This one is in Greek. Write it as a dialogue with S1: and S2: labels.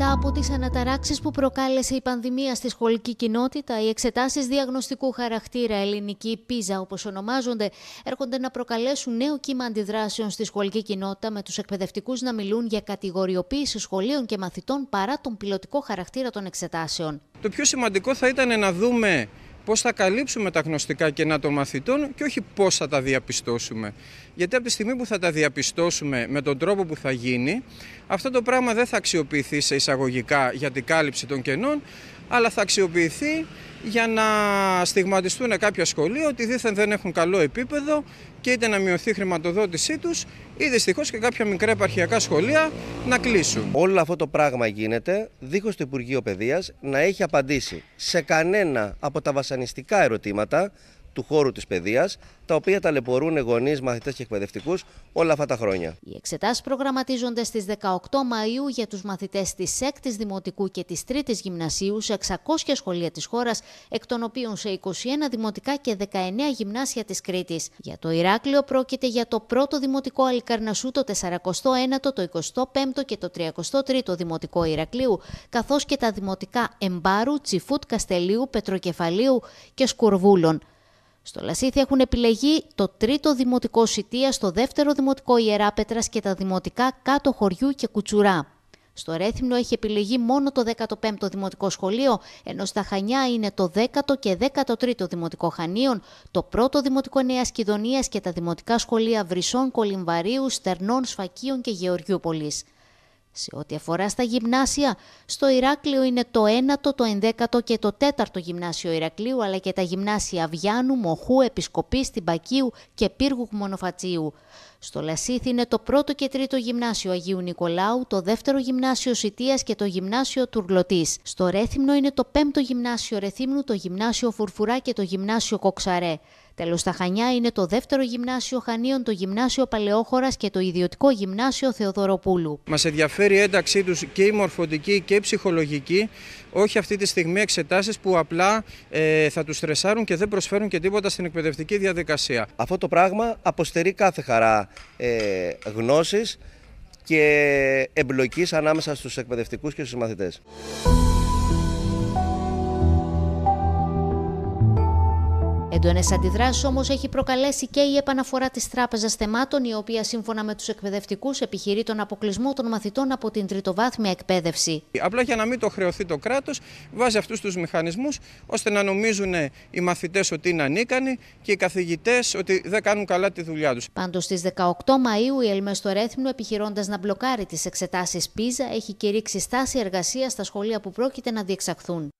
S1: Μετά από τις αναταράξεις που προκάλεσε η πανδημία στη σχολική κοινότητα, οι εξετάσεις διαγνωστικού χαρακτήρα ελληνική πίζα όπως ονομάζονται, έρχονται να προκαλέσουν νέο κύμα αντιδράσεων στη σχολική κοινότητα με τους εκπαιδευτικούς να μιλούν για κατηγοριοποίηση σχολείων και μαθητών παρά τον πιλωτικό χαρακτήρα των εξετάσεων.
S2: Το πιο σημαντικό θα ήταν να δούμε πώς θα καλύψουμε τα γνωστικά κενά των μαθητών και όχι πώς θα τα διαπιστώσουμε. Γιατί από τη στιγμή που θα τα διαπιστώσουμε με τον τρόπο που θα γίνει, αυτό το πράγμα δεν θα αξιοποιηθεί σε εισαγωγικά για την κάλυψη των κενών, αλλά θα αξιοποιηθεί για να στιγματιστούν κάποια σχολεία ότι δίθεν δεν έχουν καλό επίπεδο και είτε να μειωθεί η χρηματοδότησή τους, ή δυστυχώς και κάποια μικρά επαρχιακά σχολεία να κλείσουν. Όλο αυτό το πράγμα
S3: γίνεται δίχως το Υπουργείο Παιδείας να έχει απαντήσει σε κανένα από τα βασανιστικά ερωτήματα του χώρου της παιδείας, τα οποία ταλαιπωρούν γονείς, μαθητές και εκπαιδευτικούς όλα αυτά τα χρόνια. Οι
S1: εξετάσεις προγραμματίζονται στις 18 Μαου για τους μαθητές της 6η Δημοτικού και της 3η Γυμνασίου σε 600 σχολεία της χώρας, εκ των οποίων σε 21 δημοτικά και 19 γυμνάσια της Κρήτης. Για το Ηράκλειο πρόκειται για το 1ο δημοτικό Αλικαρνασού, το 49ο, το 25ο και το 33ο Δημοτικό Ηρακλείου, καθώς και τα δημοτικά Εμπάρου, Τσιφούτ Καστελίου, Πετροκεφαλίου και Σκουρβούλων. Στο Λασίθι έχουν επιλεγεί το τρίτο δημοτικό Σιτία, το δεύτερο δημοτικό Ιερά και τα δημοτικά Κάτω Χωριού και Κουτσουρά. Στο Ρέθυμνο έχει επιλεγεί μόνο το 15ο Δημοτικό Σχολείο, ενώ στα Χανιά είναι το 10ο και 13ο Δημοτικό Χανίων, το 1ο Δημοτικό Νέας Κιδονίας και τα Δημοτικά Σχολεία Βρυσών, Κολυμβαρίου, Στερνών, Σφακίων και Γεωργιούπολης. Σε ό,τι αφορά στα γυμνάσια, στο Ηράκλειο είναι το 1ο, το 11ο και το 4ο γυμνάσιο Ηρακλείου, αλλά και τα γυμνάσια Βιάνου, Μοχού, Επισκοπής, Τυμπακίου και Πύργου Μονοφατσίου. Στο Λασίθ είναι το 1ο και 3ο γυμνάσιο Αγίου Νικολάου, το 2ο γυμνάσιο Σιτίας και το γυμνάσιο Τουρλωτής. Στο Ρέθυμνο είναι το 5ο γυμνάσιο Ρεθύμνου, το γυμνάσιο Φουρφουρά και το γυμνάσιο Κοξαρέ. Τέλος, στα Χανιά είναι το δεύτερο γυμνάσιο Χανίων, το Γυμνάσιο Παλαιόχωρας και το Ιδιωτικό Γυμνάσιο Θεοδωροπούλου.
S2: Μας ενδιαφέρει η ένταξή τους και η μορφωτική και η ψυχολογική, όχι αυτή τη στιγμή εξετάσεις που απλά ε, θα τους στρεσάρουν και δεν προσφέρουν και τίποτα στην εκπαιδευτική διαδικασία. Αυτό το πράγμα αποστερεί κάθε χαρά
S3: ε, και εμπλοκής ανάμεσα στους εκπαιδευτικούς και στους μαθητές.
S1: Έντονες αντιδράσεις όμως έχει προκαλέσει και η επαναφορά της Τράπεζας Θεμάτων, η οποία σύμφωνα με τους εκπαιδευτικούς επιχειρεί τον αποκλεισμό των μαθητών από την τριτοβάθμια εκπαίδευση.
S2: Απλά για να μην το χρεωθεί το κράτος, βάζει αυτούς τους μηχανισμούς ώστε να νομίζουν οι μαθητές ότι είναι ανίκανοι και οι καθηγητές ότι δεν κάνουν καλά τη δουλειά τους.
S1: Πάντως στις 18 Μαου η Ρέθμινο, επιχειρώντας να μπλοκάρει τις εξετάσεις Πίζα, έχει κηρύξει στάση εργασίας στα σχολεία που πρόκειται να διεξαχθούν.